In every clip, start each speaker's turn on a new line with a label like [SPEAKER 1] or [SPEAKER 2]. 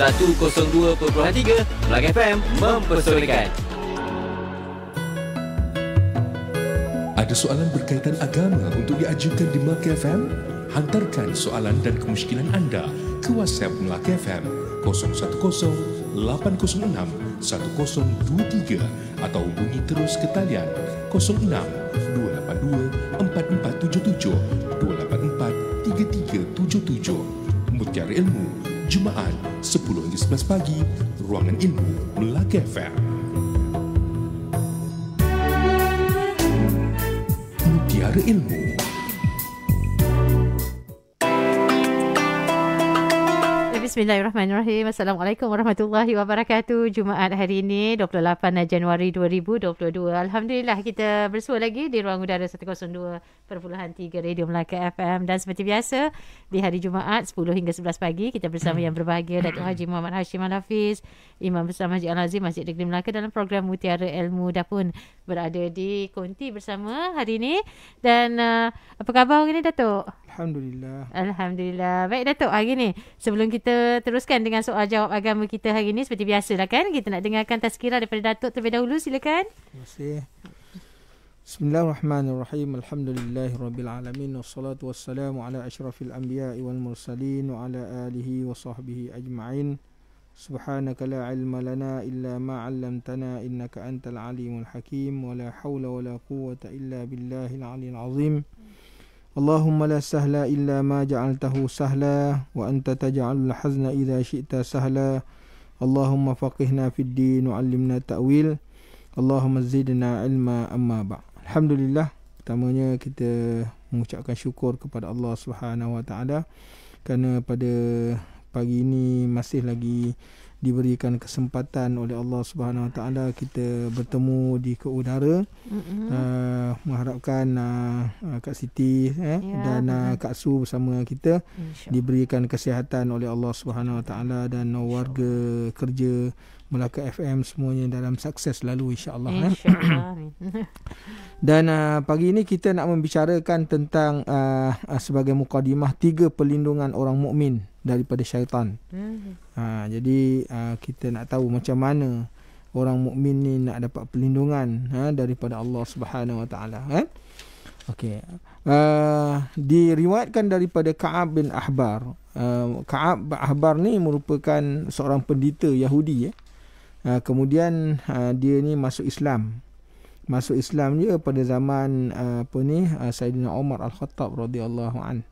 [SPEAKER 1] 102.3 Melaka FM mempersonakan.
[SPEAKER 2] Ada soalan berkaitan agama untuk diajukan di Melaka FM? Hantarkan soalan dan kemuskilan anda ke WhatsApp Melaka FM 010-806-1023 atau hubungi terus ke talian 06-282-4477-284-3377 Mutiara Ilmu, Jumaat 10 hingga 11 pagi, Ruangan Ilmu Melaka FM. Mutiara Ilmu
[SPEAKER 3] Bismillahirrahmanirrahim. Assalamualaikum warahmatullahi wabarakatuh. Jumaat hari ini 28 Januari 2022. Alhamdulillah kita bersua lagi di ruang udara 102.3 Radio Melaka FM dan seperti biasa di hari Jumaat 10 hingga 11 pagi kita bersama yang berbahagia Datuk Haji Muhammad Hashim Al-Hafiz, Imam Besar Masjid Al-Azim Masjid Negeri Melaka dalam program Mutiara Ilmu dah pun berada di Konti bersama hari ini. Dan uh, apa khabar hari ini Datuk?
[SPEAKER 4] Alhamdulillah.
[SPEAKER 3] Alhamdulillah. Baik Datuk, hari ni sebelum kita teruskan dengan soal jawab agama kita hari ni seperti biasa lah kan kita nak dengarkan tazkirah daripada Datuk terlebih dahulu silakan. Terima
[SPEAKER 4] kasih. Bismillahirrahmanirrahim. Alhamdulillahirabbil alamin wassalatu wassalamu ala asyrafil anbiya wal mursalin wa ala alihi wa sahbihi ajma'in. Subhanaka la ilma lana illa ma 'allamtana innaka antal alimul hakim wa hawla wa quwwata illa billahil aliyyil azim. اللهم لا سهل إلا ما جعلته سهلا وأنت تجعل الحزن إذا شئت سهلا اللهم فقهنا في الدين وعلمنا تأويل اللهم زدنا علما أما بعد الحمد لله pertamanya kita mengucapkan syukur kepada Allah Subhanahu Wa Taala kerana pada pagi ini masih lagi diberikan kesempatan oleh Allah Subhanahu Wa Taala kita bertemu di ke udara.
[SPEAKER 5] Uh,
[SPEAKER 4] mengharapkan uh, Kak Siti eh ya. dan uh, Kak Su bersama kita InsyaAllah. diberikan kesihatan oleh Allah Subhanahu Wa Taala dan InsyaAllah. warga kerja Melaka FM semuanya dalam sukses lalu insya-Allah eh. Dan uh, pagi ini kita nak membicarakan tentang uh, sebagai mukadimah tiga perlindungan orang mukmin daripada syaitan. Hmm. Ha jadi ha, kita nak tahu macam mana orang mukmin ni nak dapat perlindungan ha daripada Allah Subhanahu Wa Taala kan? Ha? Okey. Uh, ha, diriwayatkan daripada Ka'ab bin Ahbar. Uh, Ka'ab bin Ahbar ni merupakan seorang pendeta Yahudi Eh. Uh, kemudian uh, dia ni masuk Islam. Masuk Islam dia pada zaman uh, apa ni? Uh, Saidina Umar Al-Khattab radhiyallahu anhu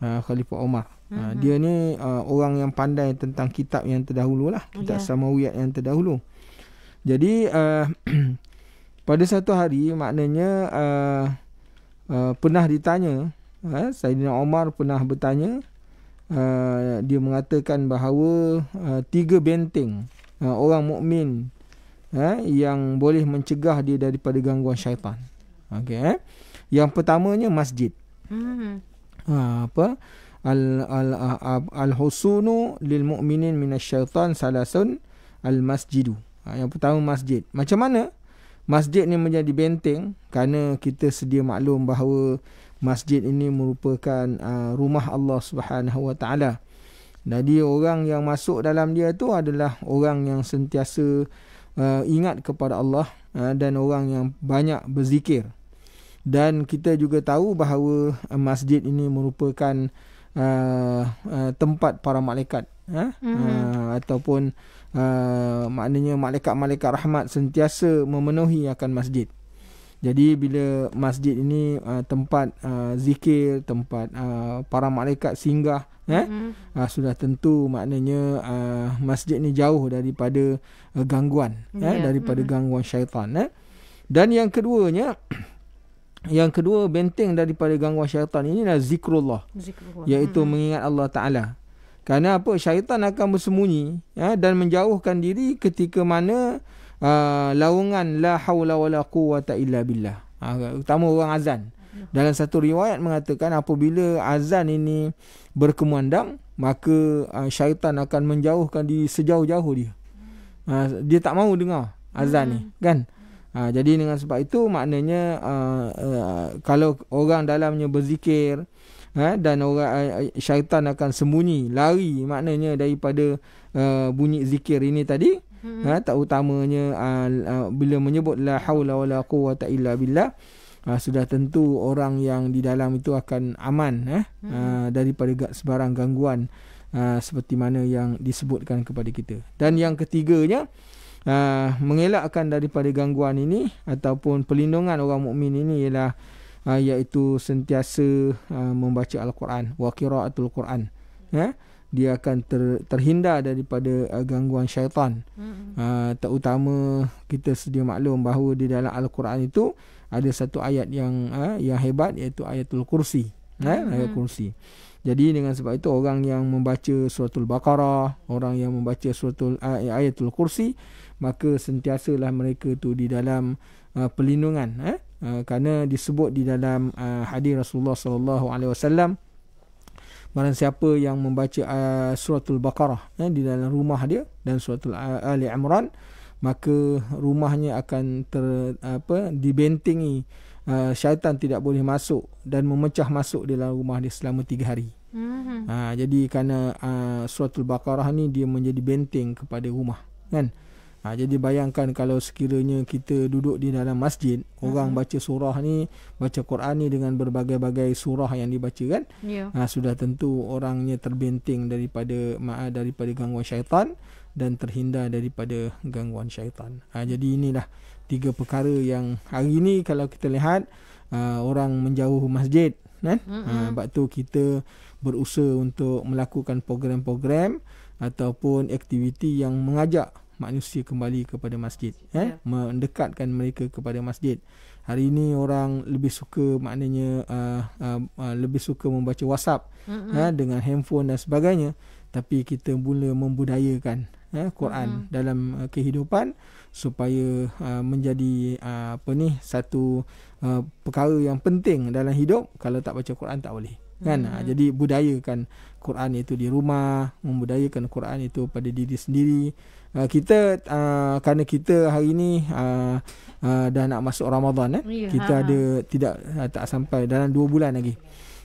[SPEAKER 4] uh, Khalifah Umar. Uh, mm-hmm. Dia ni uh, orang yang pandai tentang kitab yang terdahulu lah. Kitab yeah. Samawiyat yang terdahulu. Jadi uh, pada satu hari maknanya uh, uh, pernah ditanya. Uh, Sayyidina Omar pernah bertanya. Uh, dia mengatakan bahawa uh, tiga benteng uh, orang mukmin uh, yang boleh mencegah dia daripada gangguan syaitan. Okay, eh? Yang pertamanya masjid. Mhm ha, apa al al al husunu lil mu'minin minasyaitan salasun al masjidu ha, yang pertama masjid macam mana masjid ni menjadi benteng kerana kita sedia maklum bahawa masjid ini merupakan uh, rumah Allah Subhanahu wa taala jadi orang yang masuk dalam dia tu adalah orang yang sentiasa uh, ingat kepada Allah uh, dan orang yang banyak berzikir dan kita juga tahu bahawa eh, masjid ini merupakan uh, uh, tempat para malaikat ha? mm-hmm. ataupun uh, maknanya malaikat-malaikat rahmat sentiasa memenuhi akan masjid jadi bila masjid ini uh, tempat uh, zikir, tempat uh, para malaikat singgah, eh, mm. uh, sudah tentu maknanya uh, masjid ini jauh daripada uh, gangguan, yeah. eh, ya, daripada mm. gangguan syaitan. Eh. Dan yang keduanya, yang kedua benteng daripada gangguan syaitan ini adalah zikrullah, zikrullah. iaitu hmm mengingat Allah taala kerana apa syaitan akan bersembunyi ya dan menjauhkan diri ketika mana uh, laungan la haula wala quwata illa billah uh, utama orang azan dalam satu riwayat mengatakan apabila azan ini berkemandang maka uh, syaitan akan menjauhkan di sejauh-jauh dia uh, dia tak mahu dengar azan mm-hmm. ni hmm. kan hmm Ha, jadi dengan sebab itu maknanya uh, uh, kalau orang dalamnya berzikir eh, dan orang uh, syaitan akan sembunyi lari maknanya daripada uh, bunyi zikir ini tadi hmm. eh, tak utamanya uh, uh, bila menyebut la haula wala quwata illa billah uh, sudah tentu orang yang di dalam itu akan aman eh, hmm. uh, daripada sebarang gangguan uh, seperti mana yang disebutkan kepada kita dan yang ketiganya aa, ah, mengelakkan daripada gangguan ini ataupun pelindungan orang mukmin ini ialah aa, ah, iaitu sentiasa aa, ah, membaca al-Quran wa qiraatul Quran ya dia akan ter, terhindar daripada aa, gangguan syaitan hmm. aa, terutama kita sedia maklum bahawa di dalam al-Quran itu ada satu ayat yang aa, yang hebat iaitu ayatul kursi ya mm-hmm. kursi jadi dengan sebab itu orang yang membaca suratul Baqarah, orang yang membaca suratul ayatul kursi, maka sentiasalah mereka tu di dalam uh, pelindungan eh uh, kerana disebut di dalam uh, hadis Rasulullah sallallahu alaihi wasallam barang siapa yang membaca uh, suratul baqarah eh di dalam rumah dia dan suratul uh, ali imran maka rumahnya akan ter apa dibentengi uh, syaitan tidak boleh masuk dan memecah masuk di dalam rumah dia selama tiga hari. Uh, jadi kerana uh, suratul Bakarah ni dia menjadi benteng kepada rumah kan. Ha, jadi bayangkan kalau sekiranya kita duduk di dalam masjid, uh orang baca surah ni, baca Quran ni dengan berbagai-bagai surah yang dibaca kan. Yeah. Ha, sudah tentu orangnya terbenting daripada maaf, daripada gangguan syaitan dan terhindar daripada gangguan syaitan. Ha, jadi inilah tiga perkara yang hari ni kalau kita lihat uh, orang menjauh masjid. Kan? uh Ha, mhm. sebab tu kita berusaha untuk melakukan program-program ataupun aktiviti yang mengajak manusia kembali kepada masjid eh yeah. mendekatkan mereka kepada masjid hari ini orang lebih suka maknanya uh, uh, uh, lebih suka membaca WhatsApp mm-hmm. eh, dengan handphone dan sebagainya tapi kita mula membudayakan eh Quran hmm dalam uh, kehidupan supaya uh, menjadi uh, apa ni satu uh, perkara yang penting dalam hidup kalau tak baca Quran tak boleh kan hmm jadi budayakan Quran itu di rumah membudayakan Quran itu pada diri sendiri uh, kita uh, kerana kita hari ni uh, ah, uh, dah nak masuk Ramadan eh. Ya, kita ha. ada ha. tidak uh, tak sampai dalam 2 bulan lagi.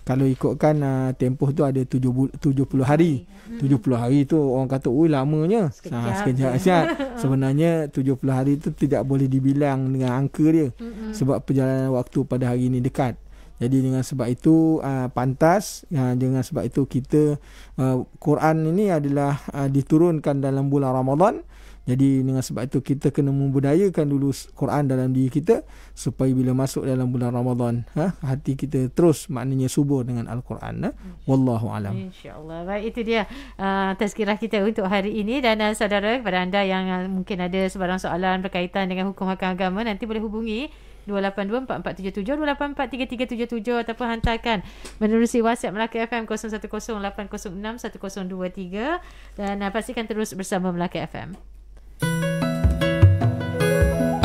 [SPEAKER 4] Kalau ikutkan uh, tempoh tu ada 70 70 hari. Hmm. 70 hari tu orang kata oi lamanya. Sekejap. Ha sekejap asyat. Sebenarnya 70 hari tu tidak boleh dibilang dengan angka dia. Hmm. hmm. Sebab perjalanan waktu pada hari ni dekat. Jadi dengan sebab itu uh, pantas uh, dengan sebab itu kita uh, Quran ini adalah uh, diturunkan dalam bulan Ramadan. Jadi dengan sebab itu kita kena membudayakan dulu Quran dalam diri kita supaya bila masuk dalam bulan Ramadan ha, hati kita terus maknanya subur dengan Al-Quran. Ha. Wallahu alam.
[SPEAKER 3] Insya-Allah. Baik itu dia uh, tazkirah kita untuk hari ini dan uh, saudara kepada anda yang uh, mungkin ada sebarang soalan berkaitan dengan hukum-hukum agama nanti boleh hubungi 28437 ataupun hantarkan menerusi WhatsApp Melaka FM 0108061023 dan uh, pastikan terus bersama Melaka FM.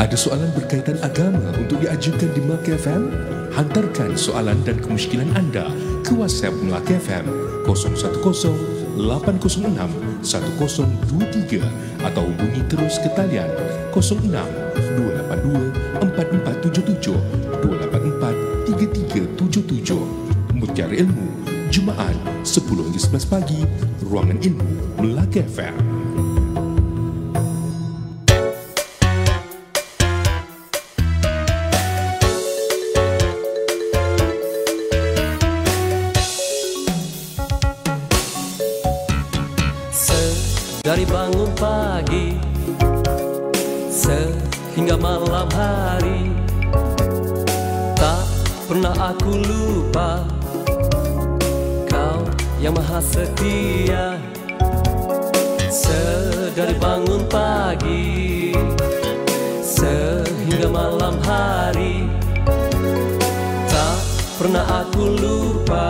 [SPEAKER 2] Ada soalan berkaitan agama untuk diajukan di Melaka FM? Hantarkan soalan dan kemusykilan anda ke WhatsApp Melaka FM 010 atau hubungi terus ke talian 06 0377-284-3377 Mutiara Ilmu Jumaat 10 hingga 11 pagi Ruangan Ilmu Melaka FM
[SPEAKER 1] Dari bangun pagi Sampai hingga malam hari Tak pernah aku lupa Kau yang maha setia Sedari bangun pagi Sehingga malam hari Tak pernah aku lupa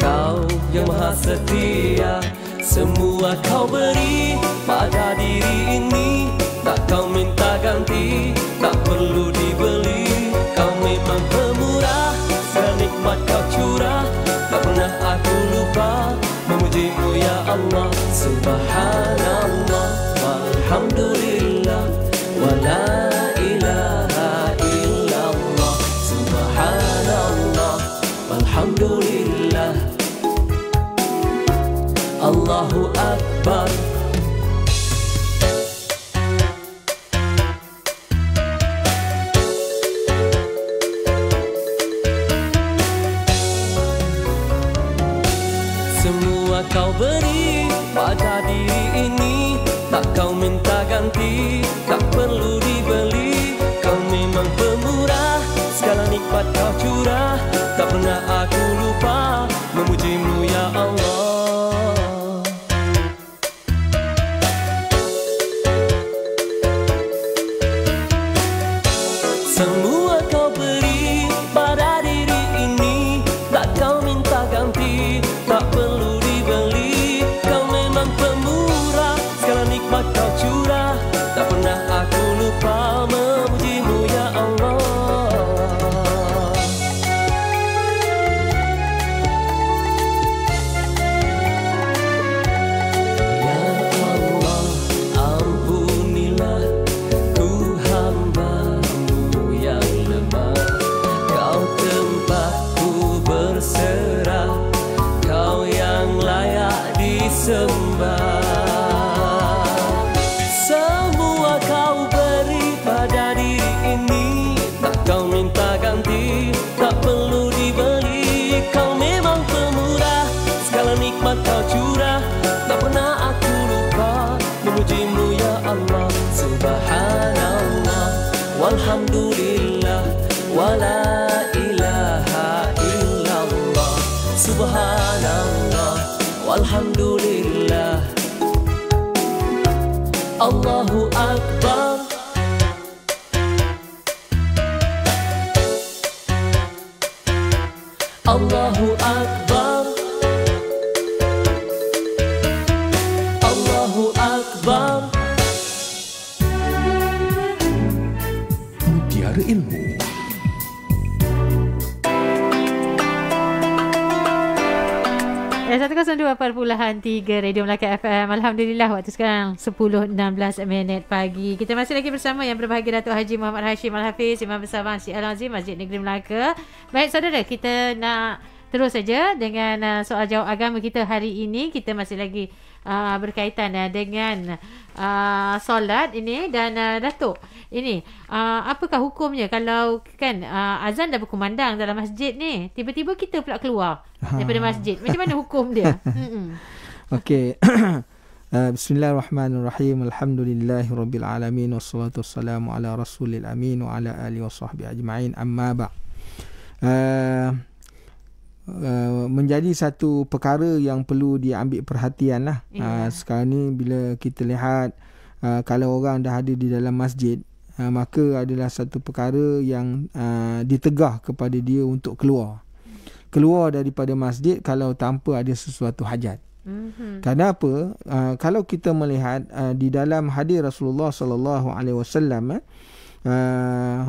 [SPEAKER 1] Kau yang maha setia Semua kau beri pada diri ini tak kau minta ganti Tak perlu dibeli Kau memang pemurah Senikmat kau curah Tak pernah aku lupa Memujimu ya Allah Subhanallah Alhamdulillah Wala ilaha illallah Subhanallah Alhamdulillah Allahu Akbar Allahu Akbar tak perlu dibeli Kau memang pemurah, segala nikmat kau curah Tak pernah aku lupa, memujimu ya Allah Semua
[SPEAKER 3] 101.3 Radio Melaka FM Alhamdulillah waktu sekarang 10.16 minit pagi Kita masih lagi bersama yang berbahagia Datuk Haji Muhammad Hashim Al-Hafiz Imam Besar Bangsi Al-Azim Masjid Negeri Melaka Baik saudara kita nak terus saja dengan uh, soal jawab agama kita hari ini Kita masih lagi uh, berkaitan uh, dengan uh, solat ini dan uh, datuk ini uh, apakah hukumnya kalau kan uh, azan dah berkumandang dalam masjid ni tiba-tiba kita pula keluar daripada masjid macam mana hukum dia
[SPEAKER 4] okey uh, bismillahirrahmanirrahim alhamdulillahirabbilalamin wassalatu wassalamu ala rasulil amin wa ala alihi washabbi ajmain amma ba uh, Uh, menjadi satu perkara yang perlu diambil perhatian lah. Yeah. Uh, sekarang ni bila kita lihat uh, kalau orang dah ada di dalam masjid, uh, maka adalah satu perkara yang uh, ditegah kepada dia untuk keluar. Keluar daripada masjid kalau tanpa ada sesuatu hajat. Mm-hmm. Kenapa? Uh, kalau kita melihat uh, di dalam hadis Rasulullah sallallahu alaihi wasallam uh,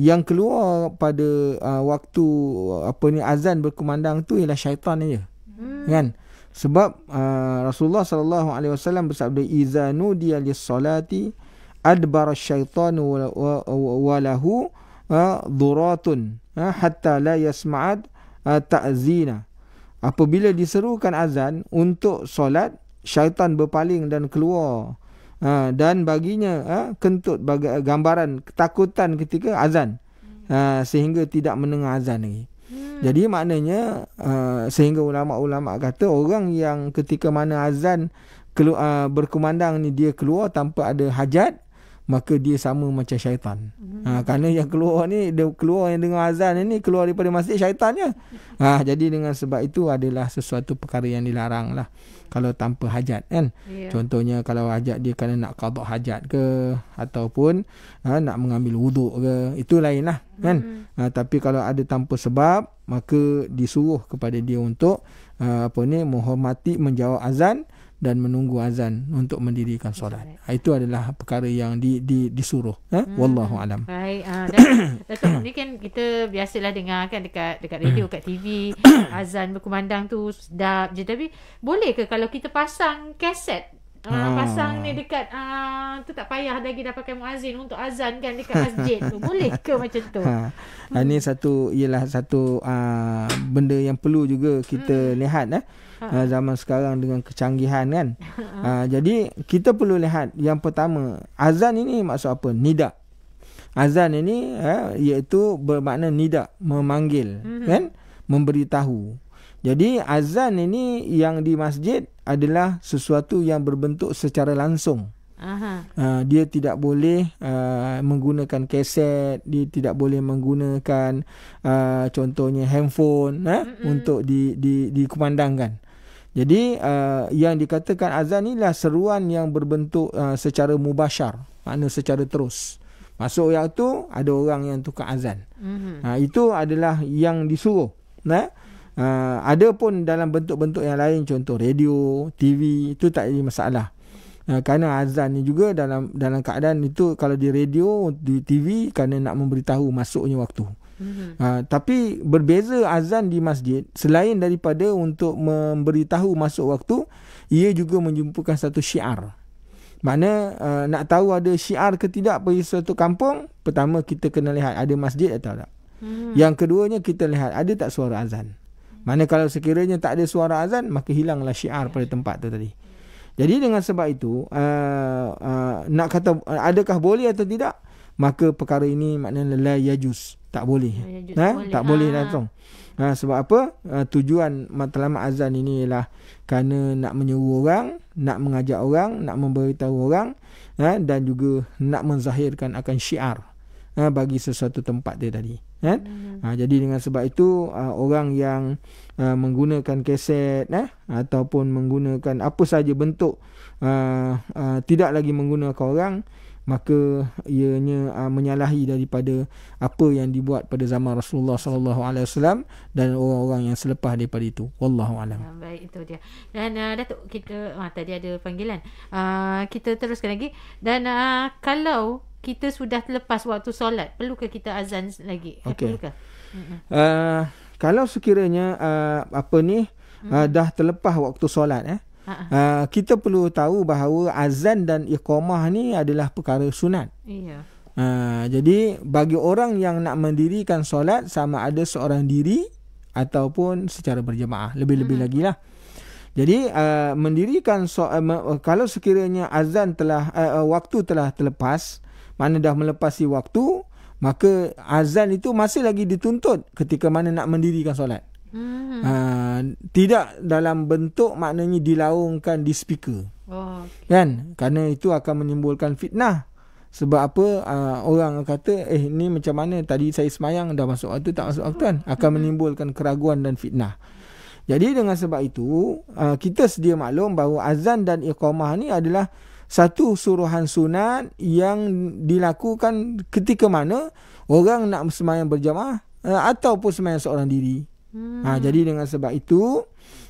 [SPEAKER 4] yang keluar pada uh, waktu uh, apa ni azan berkumandang tu ialah syaitan aja. Hmm. Kan? Sebab uh, Rasulullah sallallahu alaihi wasallam bersabda iza nudiya lis-salati adbar syaitan wa lahu uh, duratun uh, hatta la yasma'at ta'zina. Apabila diserukan azan untuk solat, syaitan berpaling dan keluar ha, dan baginya ha, kentut baga- gambaran ketakutan ketika azan ha, sehingga tidak mendengar azan lagi. Hmm. Jadi maknanya uh, sehingga ulama-ulama kata orang yang ketika mana azan kelu- uh, berkumandang ni dia keluar tanpa ada hajat hmm maka dia sama macam syaitan. Hmm. Ha kerana yang keluar ni dia keluar yang dengar azan ni keluar daripada masjid syaitannya. Ha jadi dengan sebab itu adalah sesuatu perkara yang dilarang lah kalau tanpa hajat kan. Yeah. Contohnya kalau hajat dia kena nak qada hajat ke ataupun ha, nak mengambil wuduk ke itu lain lah, kan. Hmm. Ha tapi kalau ada tanpa sebab maka disuruh kepada dia untuk ha, apa ni menghormati menjawab azan hmm dan menunggu azan untuk mendirikan solat. Ha, itu adalah perkara yang di, di, disuruh. Ha? Hmm. Wallahu alam.
[SPEAKER 3] Baik. Ha, dan Datuk, ni kan kita biasalah dengar kan dekat dekat radio, dekat hmm. TV, azan berkumandang tu sedap je. Tapi boleh ke kalau kita pasang kaset Uh, pasang ni dekat uh, tu tak payah lagi dah pakai muazin untuk azan kan dekat masjid tu boleh ke macam tu ha.
[SPEAKER 4] Ha, hmm. satu ialah satu uh, benda yang perlu juga kita hmm. lihat eh ha. uh, zaman sekarang dengan kecanggihan kan. Ha. Uh, jadi kita perlu lihat yang pertama azan ini maksud apa? Nida. Azan ini uh, iaitu bermakna nida, memanggil mm-hmm. kan, memberitahu. Jadi azan ini yang di masjid adalah sesuatu yang berbentuk secara langsung.
[SPEAKER 5] Uh,
[SPEAKER 4] dia tidak boleh uh, menggunakan keset, dia tidak boleh menggunakan uh, contohnya handphone uh, untuk di, di, dikumandangkan. Jadi uh, yang dikatakan azan inilah seruan yang berbentuk uh, secara mubashar, makna secara terus. Masuk waktu tu ada orang yang tukar azan. Mm-hmm. Uh, itu adalah yang disuruh. Nah, uh, ada pun dalam bentuk-bentuk yang lain contoh radio, TV itu tak ada masalah. Uh, kerana azan ni juga dalam dalam keadaan itu kalau di radio, di TV kerana nak memberitahu masuknya waktu. Mm-hmm. Uh, tapi berbeza azan di masjid selain daripada untuk memberitahu masuk waktu, ia juga menjumpakan satu syiar. Mana uh, ah, nak tahu ada syiar ke tidak pergi suatu kampung, pertama kita kena lihat ada masjid atau tak. Mm-hmm. Yang keduanya kita lihat ada tak suara azan. Mana kalau sekiranya tak ada suara azan, maka hilanglah syiar pada tempat tu tadi. Jadi dengan sebab itu, uh, uh, nak kata adakah boleh atau tidak, maka perkara ini maknanya la yajuz. Mm-hmm. Ha? tak boleh. Ha? Tak boleh langsung. Ha, sebab apa? Ha, tujuan matlamat azan ini ialah kerana nak menyuruh orang, nak mengajak orang, nak memberitahu orang ha, dan juga nak menzahirkan akan syiar ha, bagi sesuatu tempat dia tadi. Ha? Hmm. Ha, jadi dengan sebab itu ha, orang yang ha, menggunakan keset eh, ha, ataupun menggunakan apa sahaja bentuk ha, ha, tidak lagi menggunakan orang maka ianya uh, menyalahi daripada apa yang dibuat pada zaman Rasulullah sallallahu alaihi wasallam dan orang-orang yang selepas daripada itu wallahu alam. Ya,
[SPEAKER 3] baik itu dia. Dan uh, Datuk kita ah, tadi ada panggilan. Uh, kita teruskan lagi dan uh, kalau kita sudah terlepas waktu solat perlukah kita azan lagi? Okay. Perlukah?
[SPEAKER 4] Uh, kalau sekiranya uh, apa ni uh, dah terlepas waktu solat eh. Uh, kita perlu tahu bahawa azan dan iqamah ni adalah perkara sunat. Uh, jadi bagi orang yang nak mendirikan solat sama ada seorang diri ataupun secara berjemaah, lebih-lebih hmm. lagi lah. Jadi uh, mendirikan so, uh, kalau sekiranya azan telah uh, waktu telah terlepas, mana dah melepasi waktu, maka azan itu masih lagi dituntut ketika mana nak mendirikan solat. Hmm. Uh, tidak dalam bentuk maknanya dilaungkan di speaker. Oh, Kan? Karena itu akan menimbulkan fitnah. Sebab apa uh, orang kata eh ni macam mana tadi saya semayang dah masuk waktu tak masuk waktu kan akan hmm. menimbulkan keraguan dan fitnah. Jadi dengan sebab itu uh, kita sedia maklum bahawa azan dan iqamah ni adalah satu suruhan sunat yang dilakukan ketika mana orang nak semayang berjamaah uh, ataupun semayang seorang diri.
[SPEAKER 5] Ha, hmm. Ha, jadi
[SPEAKER 4] dengan sebab itu,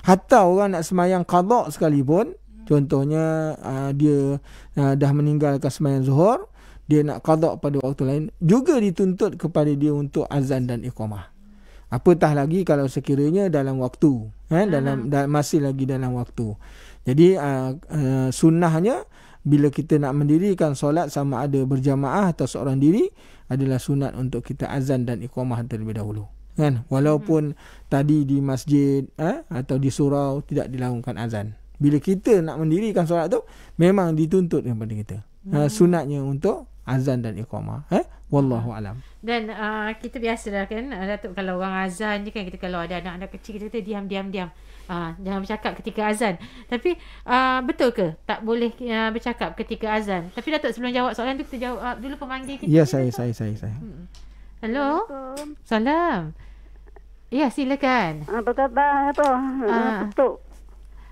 [SPEAKER 4] hatta orang nak semayang qadak sekalipun, hmm. contohnya uh, dia uh, dah meninggalkan semayang zuhur, dia nak qadak pada waktu lain, juga dituntut kepada dia untuk azan dan iqamah. Apatah lagi kalau sekiranya dalam waktu, eh, hmm. dalam da- masih lagi dalam waktu. Jadi uh, uh, sunnahnya bila kita nak mendirikan solat sama ada berjamaah atau seorang diri adalah sunat untuk kita azan dan iqamah terlebih dahulu kan walaupun hmm. tadi di masjid eh, atau di surau tidak dilakukan azan bila kita nak mendirikan solat tu memang dituntut kepada kita ha, hmm. uh, sunatnya untuk azan dan iqamah eh wallahu hmm. alam
[SPEAKER 3] dan uh, kita biasalah kan ah, Datuk kalau orang azan je kan kita kalau ada anak-anak kecil kita diam diam diam uh, jangan bercakap ketika azan tapi uh, betul ke tak boleh uh, bercakap ketika azan tapi Datuk sebelum jawab soalan tu kita jawab uh, dulu pemanggil kita ya saya, saya saya saya saya hmm. Hello. Salam. Ya, silakan. Uh, apa khabar? Ah. Apa? Tok.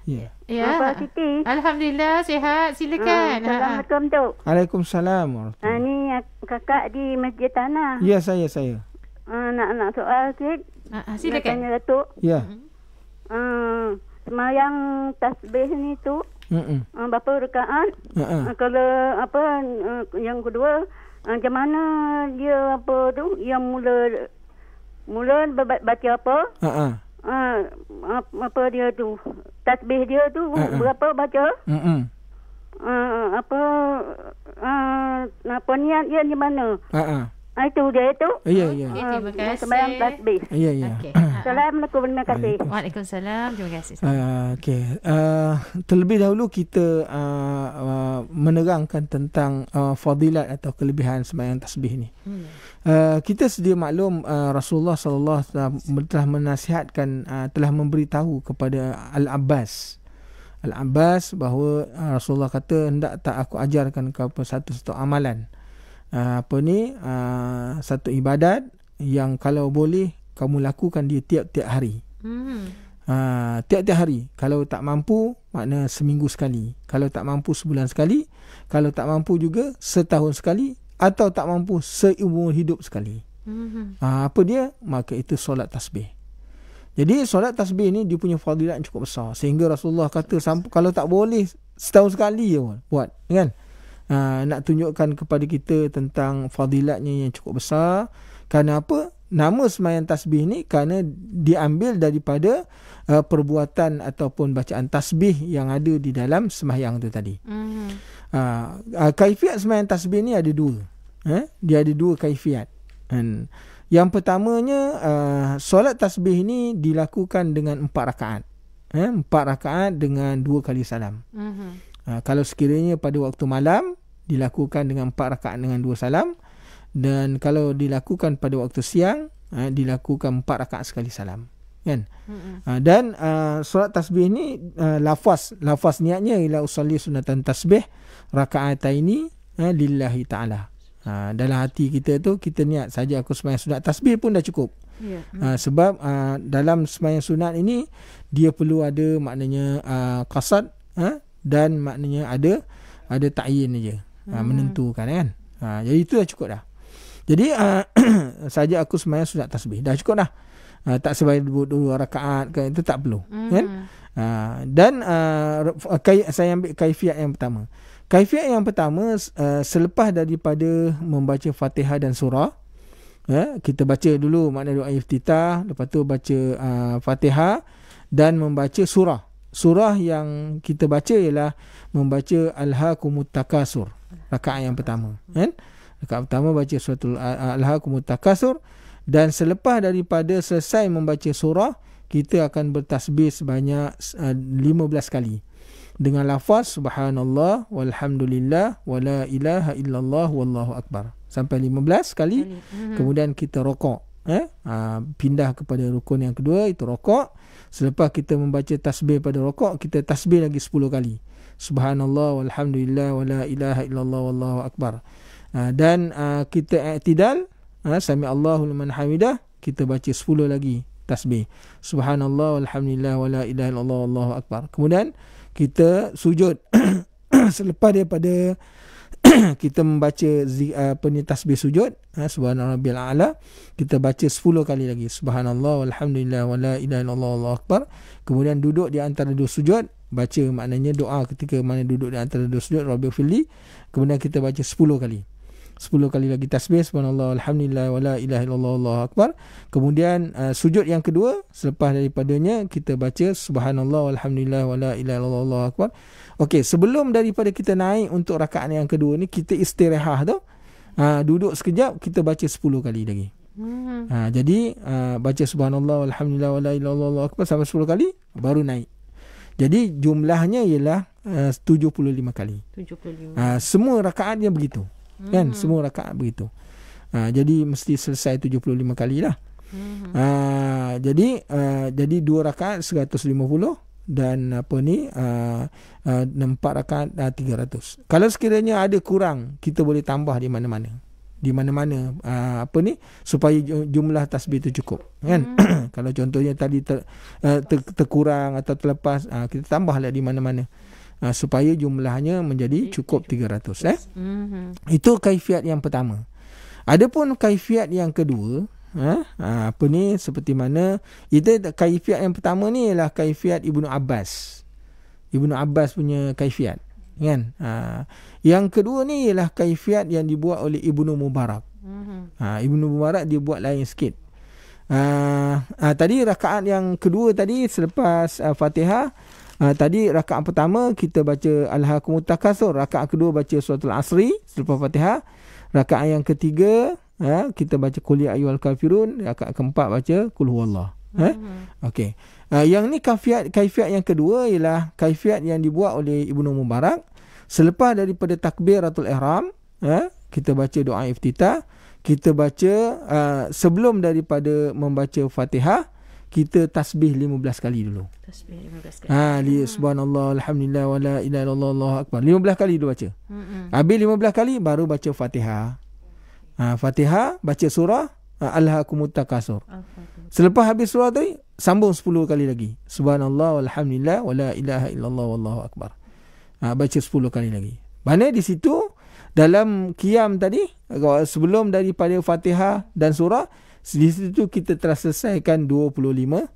[SPEAKER 3] Ya. Ya. Apa Siti? Alhamdulillah sihat. Silakan. Uh, Assalamualaikum Tok.
[SPEAKER 4] Waalaikumsalam ah, warahmatullahi.
[SPEAKER 3] Ha uh, ni kakak di Masjid Tanah. Ya,
[SPEAKER 4] saya saya.
[SPEAKER 3] Ah uh, nak nak soal sikit. Ha, uh, silakan. Tanya Datuk. Ya. Ah uh, semayang tasbih ni tu. Hmm. Ah berapa rakaat? kalau apa yang kedua Ah, macam mana dia apa tu yang mula mula baca apa uh-uh. uh, apa dia tu tasbih dia tu uh-uh. berapa baca uh-uh. uh, apa uh, apa niat dia di mana uh-uh. Ah, itu dia itu. Oh, ya, ya. Okay, terima ah, kasih. Sembayang kelas B. Ya, ya. Okay. Assalamualaikum. Ah. Terima kasih. Waalaikumsalam. Terima kasih.
[SPEAKER 4] Uh, okay. Uh, terlebih dahulu kita uh, uh, menerangkan tentang uh, fadilat atau kelebihan sembayang tasbih ni. Hmm. Uh, kita sedia maklum uh, Rasulullah sallallahu alaihi wasallam telah menasihatkan uh, telah memberitahu kepada Al-Abbas Al-Abbas bahawa uh, Rasulullah kata hendak tak aku ajarkan kepada satu-satu amalan. Ah, apa ni ah, satu ibadat yang kalau boleh kamu lakukan dia tiap-tiap hari. Hmm. Ah, tiap-tiap hari. Kalau tak mampu makna seminggu sekali. Kalau tak mampu sebulan sekali, kalau tak mampu juga setahun sekali atau tak mampu seumur hidup sekali. Hmm. apa dia? Maka itu solat tasbih. Jadi solat tasbih ni dia punya fadilat yang cukup besar sehingga Rasulullah kata kalau tak boleh setahun sekali je buat, kan? Hmm uh, nak tunjukkan kepada kita tentang fadilatnya yang cukup besar kerana apa nama semayan tasbih ni kerana diambil daripada uh, perbuatan ataupun bacaan tasbih yang ada di dalam semayang tu tadi mm-hmm. uh, uh, kaifiat semayan tasbih ni ada dua eh? dia ada dua kaifiat And yang pertamanya uh, solat tasbih ni dilakukan dengan empat rakaat eh? empat rakaat dengan dua kali salam mm-hmm. uh, kalau sekiranya pada waktu malam dilakukan dengan empat rakaat dengan dua salam dan kalau dilakukan pada waktu siang ha, dilakukan empat rakaat sekali salam kan ha, dan uh, solat tasbih ni uh, lafaz lafaz niatnya ialah usalli sunatan tasbih rakaat ini ha, lillahi taala ha, dalam hati kita tu kita niat saja aku sembahyang sunat tasbih pun dah cukup Ya. Uh, sebab uh, dalam sembahyang sunat ini dia perlu ada maknanya uh, qasad uh, dan maknanya ada ada ta'yin aja hmm. uh, menentukan kan. Uh, jadi itu dah cukup dah. Jadi uh, saja aku sembahyang sudah tasbih dah cukup dah. Uh, tak sebaik dua, dua rakaat ke itu tak perlu hmm. kan. Uh, dan uh, kai, saya ambil kaifiat yang pertama. Kaifiat yang pertama uh, selepas daripada membaca Fatihah dan surah ya kita baca dulu makna doa iftitah lepas tu baca uh, Fatihah dan membaca surah. Surah yang kita baca ialah membaca Al-Hakumut Takasur rakaat yang pertama kan rakaat pertama baca suratul alhaqumut takasur dan selepas daripada selesai membaca surah kita akan bertasbih sebanyak uh, 15 kali dengan lafaz subhanallah walhamdulillah wala ilaha illallah wallahu akbar sampai 15 kali mhm. Mhm. kemudian kita rokok eh ha, pindah kepada rukun yang kedua itu rokok selepas kita membaca tasbih pada rokok kita tasbih lagi 10 kali subhanallah walhamdulillah wala ilaha illallah wallahu akbar ha, dan uh, kita i'tidal ha, sami Allahu liman hamidah kita baca 10 lagi tasbih subhanallah walhamdulillah wala ilaha illallah wallahu akbar kemudian kita sujud selepas daripada kita membaca apa ni tasbih sujud ha, subhanarabbil aala kita baca 10 kali lagi subhanallah walhamdulillah wala ilaha illallah wallahu akbar kemudian duduk di antara dua sujud baca maknanya doa ketika mana duduk di antara dua sujud Rabbil Fili kemudian kita baca 10 kali 10 kali lagi tasbih subhanallah alhamdulillah wala ilaha illallah Allah akbar kemudian uh, sujud yang kedua selepas daripadanya kita baca subhanallah alhamdulillah wala ilaha illallah Allah akbar okey sebelum daripada kita naik untuk rakaat yang kedua ni kita istirahat tu uh, duduk sekejap kita baca 10 kali lagi
[SPEAKER 5] Ha,
[SPEAKER 4] jadi uh, baca subhanallah walhamdulillah wala ilaha illallah akbar sampai 10 kali baru naik. Jadi jumlahnya ialah eh, uh, 75 kali.
[SPEAKER 5] 75. Uh, ah,
[SPEAKER 4] semua rakaatnya begitu. Kan? Hmm. Kan? Semua rakaat begitu. Uh, jadi mesti selesai 75 kali lah. Uh, jadi uh, jadi dua rakaat 150 dan apa ni uh, uh, empat rakaat uh, 300. Kalau sekiranya ada kurang, kita boleh tambah di mana-mana di mana-mana uh, apa ni supaya jumlah tasbih tu cukup kan hmm. kalau contohnya tadi ter, uh, ter, terkurang atau terlepas uh, kita tambahlah di mana-mana uh, supaya jumlahnya menjadi cukup 300 eh hmm. itu kaifiat yang pertama adapun kaifiat yang kedua uh, apa ni seperti mana itu kaifiat yang pertama ni ialah kaifiat Ibnu Abbas Ibnu Abbas punya kaifiat kan ha. yang kedua ni ialah kaifiat yang dibuat oleh Ibnu Mubarak mhm. ha. Ibnu Mubarak dia buat lain sikit ha. Ha. tadi rakaat yang kedua tadi selepas uh, Fatihah ha. tadi rakaat pertama kita baca al hakumutakasur rakaat kedua baca Suratul Asri selepas Fatihah rakaat yang ketiga ha. kita baca Kuliah ya Ayu Al-Kafirun rakaat keempat baca Kulhuallah ha. Mhm. Okay. Uh, yang ni kafiat kaifiat yang kedua ialah kaifiat yang dibuat oleh Ibnu Mubarak selepas daripada takbiratul ihram, eh, kita baca doa iftitah, kita baca uh, sebelum daripada membaca Fatihah kita tasbih 15 kali dulu. Tasbih 15 kali. Ha, li subhanallah alhamdulillah wala ilaha illallah Allahu akbar. 15 kali dulu baca. Hmm. Habis 15 kali baru baca Fatihah. Ha, Fatihah, baca surah Al-Hakumut Takasur. Selepas habis surah tadi, sambung 10 kali lagi. Subhanallah walhamdulillah wala ilaha illallah wallahu akbar. Ha, baca 10 kali lagi. Mana di situ dalam kiam tadi sebelum daripada Fatihah dan surah di situ kita telah selesaikan 25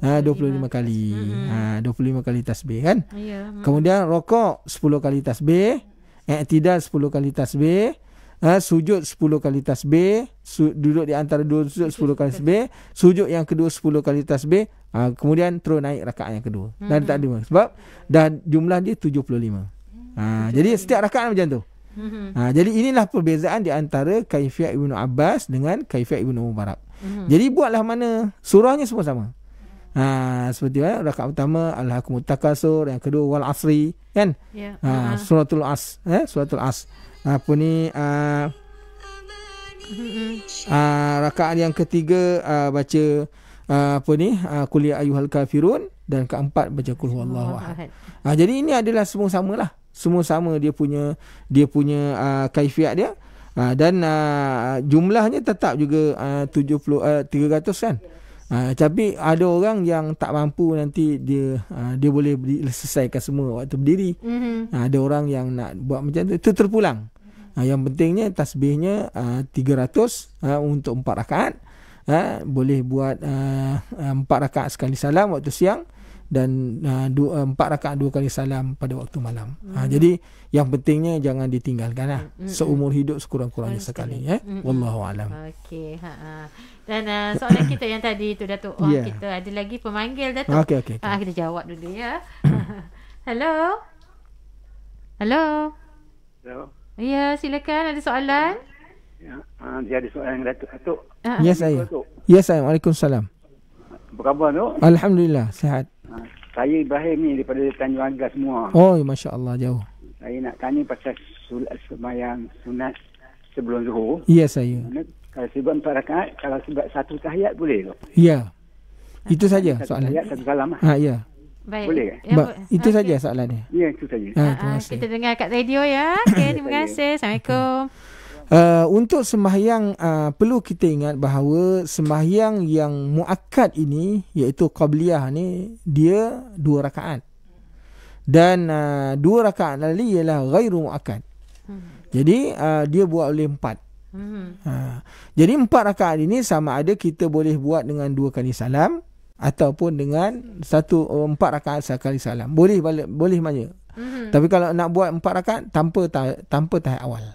[SPEAKER 4] 25, ha, 25 kali. Mm-hmm. Ha 25 kali tasbih kan? Yeah. Hmm. Kemudian rokok 10 kali tasbih, i'tidal 10 kali tasbih, ha, sujud 10 kali tasbih, su, duduk di antara dua sujud 10 kali tasbih, sujud yang kedua 10 kali tasbih, ha, kemudian terus naik rakaat yang kedua. Hmm. Dan tak ada sebab dan jumlah dia 75. Ha, hmm. jadi setiap rakaat macam tu. Hmm. Ha, jadi inilah perbezaan di antara kaifiat Ibnu Abbas dengan kaifiat Ibnu Mubarak. Hmm. Jadi buatlah mana surahnya semua sama. Ha, seperti eh, rakaat pertama Allah aku mutakasur yang kedua wal asri kan yeah. ha, suratul as eh, suratul as apa ni uh, uh, rakaat yang ketiga uh, baca uh, apa ni uh, kuli ya ayuhal kafirun dan keempat baca kul huwallahu ahad ha, jadi ini adalah semua samalah semua sama dia punya dia punya uh, kaifiat dia uh, dan uh, jumlahnya tetap juga uh, 70 uh, 300 kan yeah. Ha, tapi ada orang yang tak mampu nanti dia uh, dia boleh selesaikan semua waktu berdiri. Mm-hmm. Uh, ada orang yang nak buat macam tu, itu terpulang. Uh, yang pentingnya tasbihnya uh, 300 uh, untuk 4 rakaat. Uh, boleh buat uh, 4 rakaat sekali salam waktu siang dan uh, du, 4 rakaat dua kali salam pada waktu malam. Mm-hmm. Uh, jadi yang pentingnya jangan ditinggalkanlah mm-hmm. seumur hidup sekurang-kurangnya sekali ya. Eh? Mm-hmm. Wallahu alam.
[SPEAKER 3] Okey, ha. Dan uh, soalan kita yang tadi tu Datuk oh, yeah. Kita ada lagi pemanggil Datuk okay, okay, okay. Uh, ah, Kita jawab dulu ya Hello Hello Hello Ya silakan ada soalan
[SPEAKER 4] Ya, ah, ada soalan Datuk Datuk uh Yes saya Yes saya Waalaikumsalam Apa khabar tu? Alhamdulillah sihat uh, Saya Ibrahim ni daripada Tanjung Agar semua Oh ya, Masya Allah jauh Saya nak tanya pasal sul- semayang sunat sebelum zuhur Yes saya kalau sebab empat rakaat, kalau sebab satu tahiyat boleh ke? Ya. Itu ah, saja soalan. Satu tahiyat, satu salam lah. Ha, ya.
[SPEAKER 3] Baik. Boleh ke? Ya,
[SPEAKER 4] itu okay. saja soalannya. Ya, itu saja. Ha, ha,
[SPEAKER 3] kita dengar kat radio ya. Okay, terima kasih. Assalamualaikum.
[SPEAKER 4] Uh, untuk sembahyang uh, perlu kita ingat bahawa sembahyang yang muakkad ini iaitu qabliyah ni dia dua rakaat. Dan uh, dua rakaat lagi ialah ghairu muakkad. Hmm. Jadi uh, dia buat oleh empat. Mm-hmm. Ha. Jadi empat rakaat ini sama ada kita boleh buat dengan dua kali salam ataupun dengan satu oh, empat rakaat sekali salam. Boleh balik, boleh mana. hmm Tapi kalau nak buat empat rakaat tanpa tanpa tahiyat awal.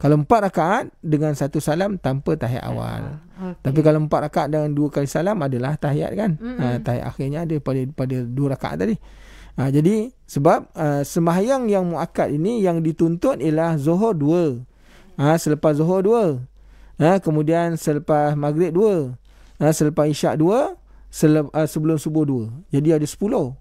[SPEAKER 4] Kalau empat rakaat dengan satu salam tanpa tahiyat awal. Okay. Tapi kalau empat rakaat dengan dua kali salam adalah tahiyat kan. Mm-hmm. Uh, tahiyat akhirnya ada pada pada dua rakaat tadi. Uh, jadi sebab uh, eh, sembahyang yang muakat ini yang dituntut ialah Zuhur dua. Ah ha, selepas Zuhur dua, Ah ha, kemudian selepas Maghrib dua, Ah ha, selepas Isyak dua, selep, uh, ha, sebelum Subuh dua. Jadi ada sepuluh.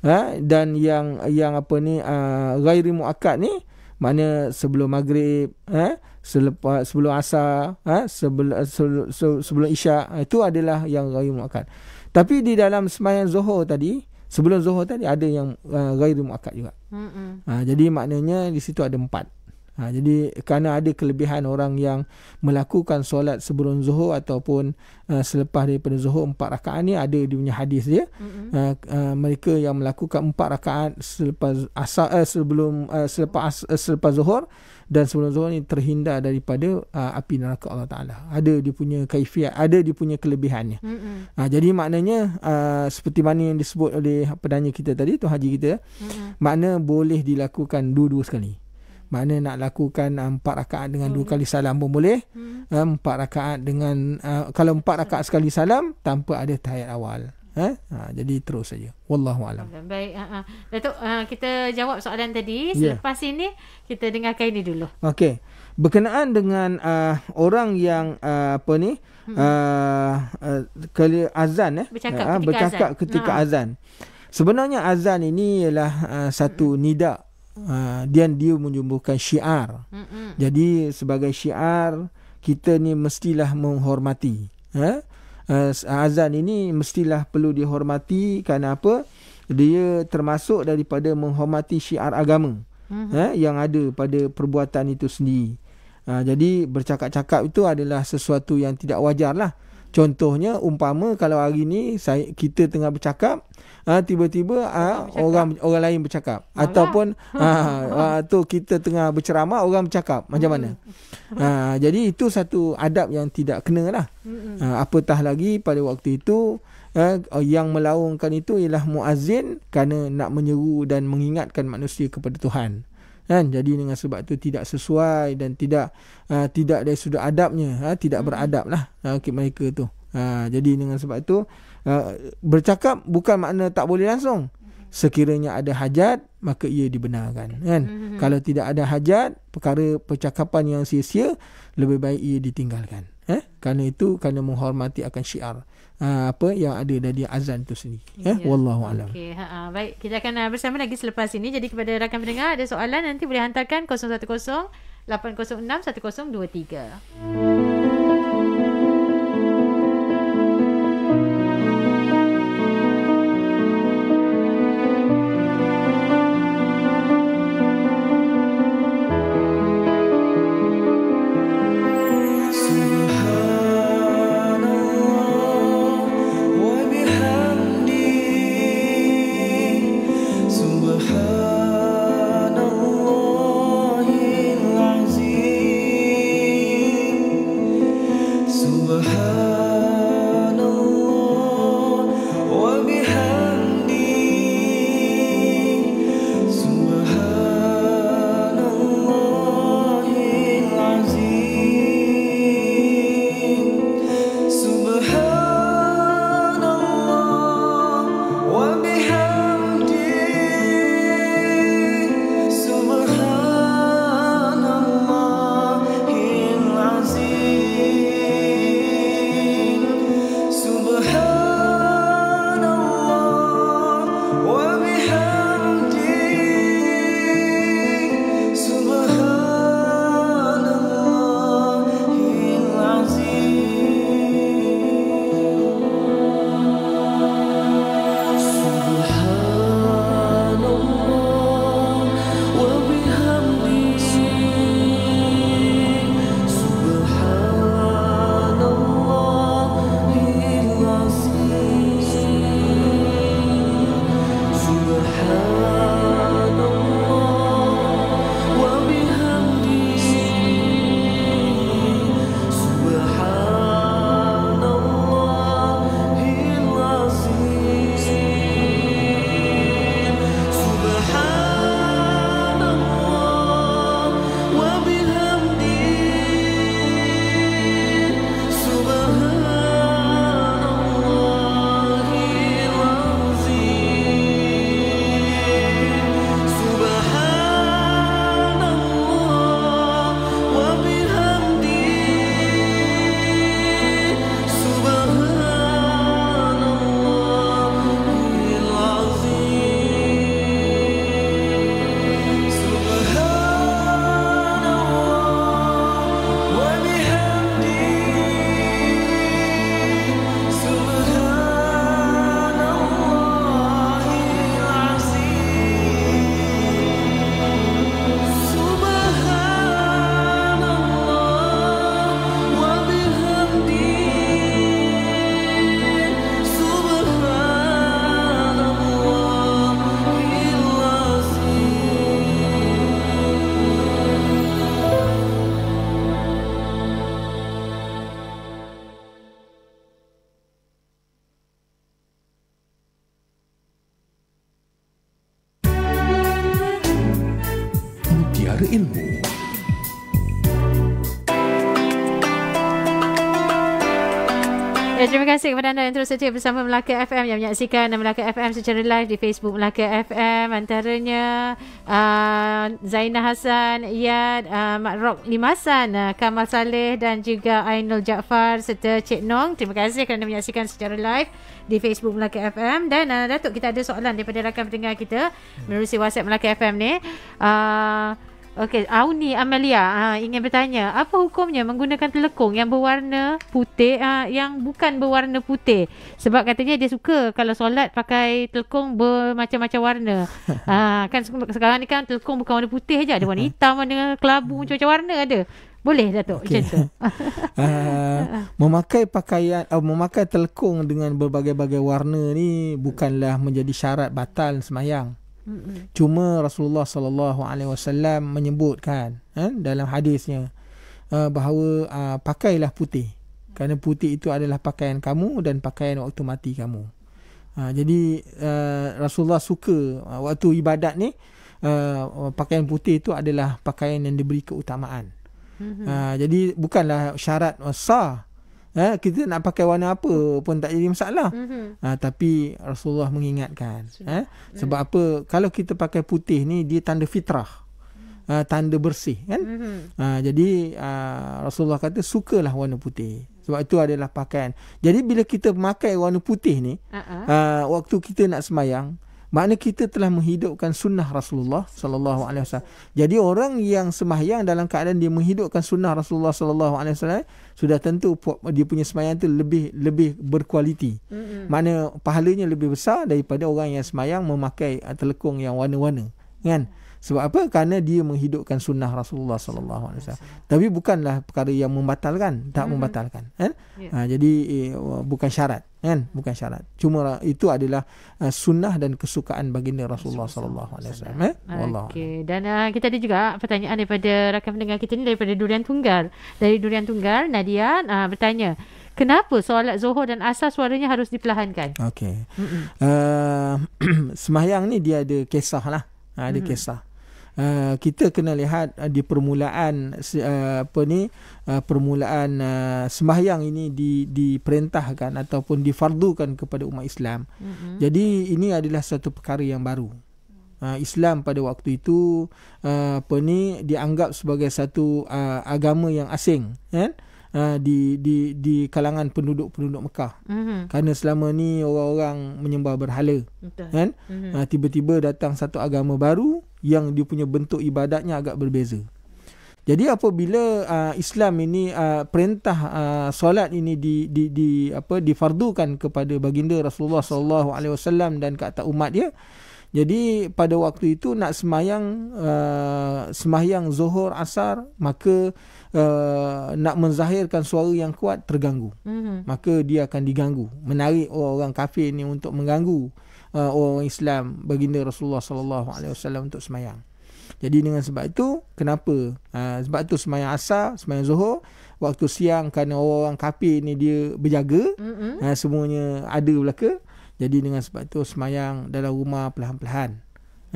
[SPEAKER 4] Ah ha, dan yang yang apa ni a ha, uh, ghairi ni mana sebelum Maghrib, eh ha, selepas sebelum Asar, eh ha, sebelum sebelum, sebelum Isyak ha, itu adalah yang ghairi muakkad. Tapi di dalam sembahyang Zuhur tadi Sebelum Zuhur tadi ada yang uh, ghairi muakkad juga. Hmm. Ha, jadi maknanya di situ ada empat. Ha, jadi kerana ada kelebihan orang yang melakukan solat sebelum zuhur ataupun uh, selepas daripada zuhur empat rakaat ni ada di punya hadis dia. Mm-hmm. Uh, uh, mereka yang melakukan empat rakaat selepas asal uh, eh, sebelum uh, selepas as, uh, selepas zuhur dan sebelum zuhur ni terhindar daripada uh, api neraka Allah Taala. Ada dia punya kaifiat, ada dia punya kelebihannya. Mm-hmm. Uh, jadi maknanya uh, seperti mana yang disebut oleh penanya kita tadi tu haji kita. Mm-hmm. Makna boleh dilakukan dua-dua sekali. Mana nak lakukan ah, empat rakaat dengan dua hmm. kali salam pun boleh. Hmm. Ah, empat hmm. um, rakaat dengan uh, kalau empat rakaat hmm. sekali salam tanpa ada tahiyat awal. Eh? Ha, jadi terus saja. Wallahu alam.
[SPEAKER 3] Baik, uh, uh. Datuk uh, kita jawab soalan tadi. Ya. Selepas yeah. ini kita dengarkan ini dulu.
[SPEAKER 4] Okey. Berkenaan dengan uh, orang yang uh, apa ni? Uh, uh, kali azan eh. Bercakap ketika, bercakap azan. ketika ha. azan. Sebenarnya azan ini ialah uh, satu nida' Ah, dan dia menyumbuhkan syiar. Mm-mm. Jadi sebagai syiar kita ni mestilah menghormati. Ha? Uh, azan ini mestilah perlu dihormati kerana apa? Dia termasuk daripada menghormati syiar agama. Mm-hmm. Ha? yang ada pada perbuatan itu sendiri. Ha, jadi bercakap-cakap itu adalah sesuatu yang tidak wajarlah. Contohnya umpama kalau hari ni saya kita tengah bercakap ah, tiba-tiba ha, bercakap. orang orang lain bercakap Malah. ataupun ha, ha tu kita tengah berceramah orang bercakap macam mana. ha jadi itu satu adab yang tidak kenalah. ha hmm. apatah lagi pada waktu itu ha, yang melaungkan itu ialah muazin kerana nak menyeru dan mengingatkan manusia kepada Tuhan kan jadi dengan sebab tu tidak sesuai dan tidak uh, tidak dari sudut adabnya ha? tidak hmm. beradab lah uh, mereka tu uh, jadi dengan sebab tu uh, bercakap bukan makna tak boleh langsung sekiranya ada hajat maka ia dibenarkan kan hmm. kalau tidak ada hajat perkara percakapan yang sia-sia lebih baik ia ditinggalkan eh kerana itu kerana menghormati akan syiar hmm. Ah, apa yang ada dari azan tu sendiri eh, ya yeah. wallahu alam
[SPEAKER 3] okey ha, ha baik kita akan ah, bersama lagi selepas ini jadi kepada rakan pendengar ada soalan nanti boleh hantarkan 010 806 1023 kasih kepada anda yang terus setia bersama Melaka FM yang menyaksikan Melaka FM secara live di Facebook Melaka FM antaranya uh, Zainah Hasan, Iyad, uh, Mak Rok Limasan, uh, Kamal Saleh dan juga Ainul Jaafar serta Cik Nong. Terima kasih kerana menyaksikan secara live di Facebook Melaka FM dan uh, Datuk kita ada soalan daripada rakan pendengar kita melalui WhatsApp Melaka FM ni. Uh, Okey, Auni Amelia ha, ingin bertanya, apa hukumnya menggunakan telekung yang berwarna putih ha, yang bukan berwarna putih? Sebab katanya dia suka kalau solat pakai telekung bermacam-macam warna. Ha, kan sekarang ni kan telekung bukan warna putih aja, ada warna hitam, warna kelabu, hmm. macam-macam warna ada. Boleh Datuk okay. macam tu.
[SPEAKER 4] uh, memakai pakaian uh, memakai telekung dengan berbagai-bagai warna ni bukanlah menjadi syarat batal semayang. Cuma Rasulullah sallallahu alaihi wasallam menyebutkan eh, dalam hadisnya uh, bahawa uh, pakailah putih kerana putih itu adalah pakaian kamu dan pakaian waktu mati kamu. Uh, jadi uh, Rasulullah suka uh, waktu ibadat ni uh, pakaian putih itu adalah pakaian yang diberi keutamaan. Uh, jadi bukanlah syarat uh, ha, kita nak pakai warna apa pun tak jadi masalah. Mm-hmm. Ha, tapi Rasulullah mengingatkan. Eh, sebab apa? Kalau kita pakai putih ni, dia tanda fitrah. Uh, tanda bersih kan mm-hmm. uh, jadi uh, Rasulullah kata sukalah warna putih sebab itu adalah pakaian jadi bila kita memakai warna putih ni uh-uh. uh, waktu kita nak semayang maknanya kita telah menghidupkan sunnah Rasulullah sallallahu alaihi wasallam jadi orang yang semayang dalam keadaan dia menghidupkan sunnah Rasulullah sallallahu alaihi wasallam sudah tentu dia punya semayang tu lebih lebih berkualiti. Mm-hmm. Mana pahalanya lebih besar daripada orang yang semayang memakai telekung yang warna-warna. Kan? Sebab apa? Kerana dia menghidupkan sunnah Rasulullah SAW. Tapi bukanlah perkara yang membatalkan. Tak mm-hmm. membatalkan. Kan? Eh? Yeah. Ha, jadi eh, bukan syarat kan bukan syarat cuma itu adalah uh, sunnah dan kesukaan baginda Rasulullah sallallahu alaihi wasallam eh
[SPEAKER 3] wallah okey dan uh, kita ada juga pertanyaan daripada rakan pendengar kita ni daripada durian tunggal dari durian tunggal Nadia uh, bertanya kenapa solat zuhur dan asar suaranya harus diperlahankan
[SPEAKER 4] okey uh, sembahyang ni dia ada ha, kisah lah ada mm-hmm. kisah uh, kita kena lihat uh, di permulaan uh, apa ni uh, permulaan uh, sembahyang ini di diperintahkan ataupun difardukan kepada umat Islam. Mm-hmm. Jadi ini adalah satu perkara yang baru. Islam pada waktu itu apa ni dianggap sebagai satu uh, agama yang asing kan uh, di di di kalangan penduduk-penduduk Mekah. Mm-hmm. Karena selama ni orang-orang menyembah berhala. Betul. Kan? Mm-hmm. Uh, tiba-tiba datang satu agama baru yang dia punya bentuk ibadatnya agak berbeza. Jadi apabila uh, Islam ini uh, perintah uh, solat ini di, di di apa difardukan kepada baginda Rasulullah sallallahu alaihi wasallam dan kata umat dia. Jadi pada waktu itu nak semayang uh, semayang Zuhur Asar maka uh, nak menzahirkan suara yang kuat terganggu. Mm-hmm. Maka dia akan diganggu, menarik orang-orang kafir ini untuk mengganggu uh, orang Islam baginda Rasulullah sallallahu alaihi wasallam untuk semayang. Jadi dengan sebab itu kenapa uh, sebab itu semayang asar, semayang zuhur waktu siang kerana orang kafir ni dia berjaga mm-hmm. uh, semuanya ada belaka. Jadi dengan sebab itu semayang dalam rumah perlahan-lahan.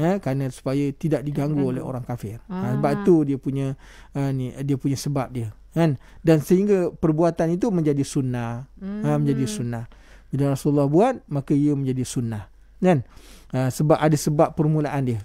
[SPEAKER 4] Eh, kerana supaya tidak diganggu hmm. oleh orang kafir. Ha, sebab tu dia punya uh, ni dia punya sebab dia kan dan sehingga perbuatan itu menjadi sunnah hmm. ha, menjadi sunnah bila Rasulullah buat maka ia menjadi sunnah kan uh, sebab ada sebab permulaan dia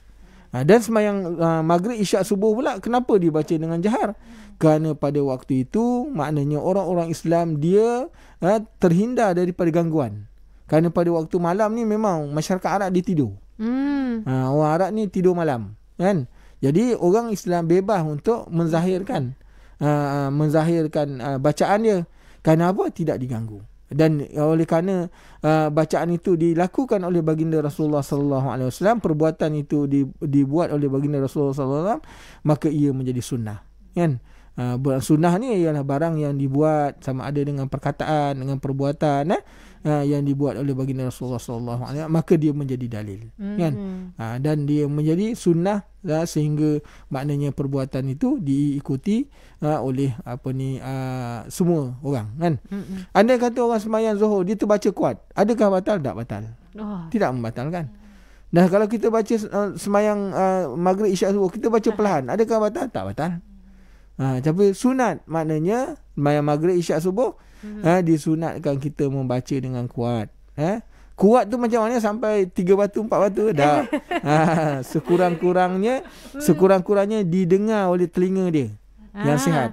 [SPEAKER 4] uh, dan semayang uh, maghrib isyak subuh pula kenapa dia baca dengan jahar kerana pada waktu itu maknanya orang-orang Islam dia uh, terhindar daripada gangguan kerana pada waktu malam ni memang masyarakat Arab dia tidur
[SPEAKER 5] hmm.
[SPEAKER 4] uh, orang Arab ni tidur malam kan jadi orang Islam bebas untuk menzahirkan uh, menzahirkan uh, bacaan dia kerana apa tidak diganggu dan oleh kerana uh, bacaan itu dilakukan oleh baginda Rasulullah sallallahu alaihi wasallam perbuatan itu di, dibuat oleh baginda Rasulullah sallallahu alaihi wasallam maka ia menjadi sunnah kan uh, sunnah ni ialah barang yang dibuat sama ada dengan perkataan dengan perbuatan eh uh, yang dibuat oleh baginda Rasulullah sallallahu alaihi wasallam maka dia menjadi dalil mm-hmm. kan uh, dan dia menjadi sunnah uh, sehingga maknanya perbuatan itu diikuti uh, oleh apa ni uh, semua orang kan mm-hmm. anda kata orang sembahyang zuhur dia baca kuat adakah batal tak batal oh. tidak membatalkan Nah kalau kita baca uh, semayang uh, maghrib isyak subuh kita baca mm-hmm. perlahan adakah batal tak batal. Ha tapi sunat maknanya semayang maghrib isyak subuh Mm-hmm. Ha, kita membaca dengan kuat. Ha? Kuat tu macam mana sampai tiga batu, empat batu? Dah. ha, sekurang-kurangnya, hmm. sekurang-kurangnya didengar oleh telinga dia yang ha. sihat.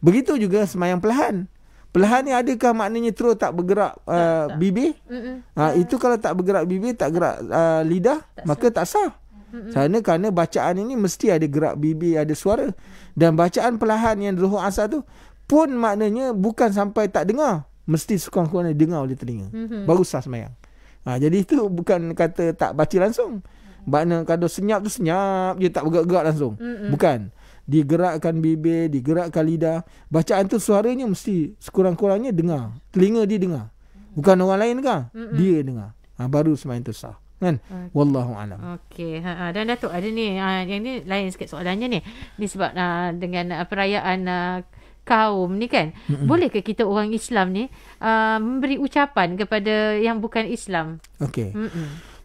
[SPEAKER 4] Begitu juga semayang perlahan. Perlahan ni adakah maknanya terus tak bergerak tak, uh, tak. bibir? Ha, uh. Itu kalau tak bergerak bibir, tak gerak uh, lidah, tak maka tak sah. Sana kerana bacaan ini mesti ada gerak bibir, ada suara. Dan bacaan perlahan yang Zuhur Asar tu, pun maknanya bukan sampai tak dengar mesti sekurang-kurangnya dengar oleh telinga mm-hmm. baru sah sembahyang ha, jadi itu bukan kata tak baca langsung mhm. makna kalau senyap tu senyap je tak bergerak-gerak langsung mm-hmm. bukan digerakkan bibir digerakkan lidah bacaan tu suaranya mesti sekurang-kurangnya dengar telinga dia dengar mhm. bukan orang lain kan mm-hmm. dia dengar ha, baru sembahyang tu sah kan okay. wallahu alam
[SPEAKER 3] okey ha, ha dan datuk ada ni ha, yang ni lain sikit soalannya ni ni sebab ha, dengan ha, perayaan ha, kaum ni kan mm-hmm. boleh ke kita orang Islam ni uh, memberi ucapan kepada yang bukan Islam okey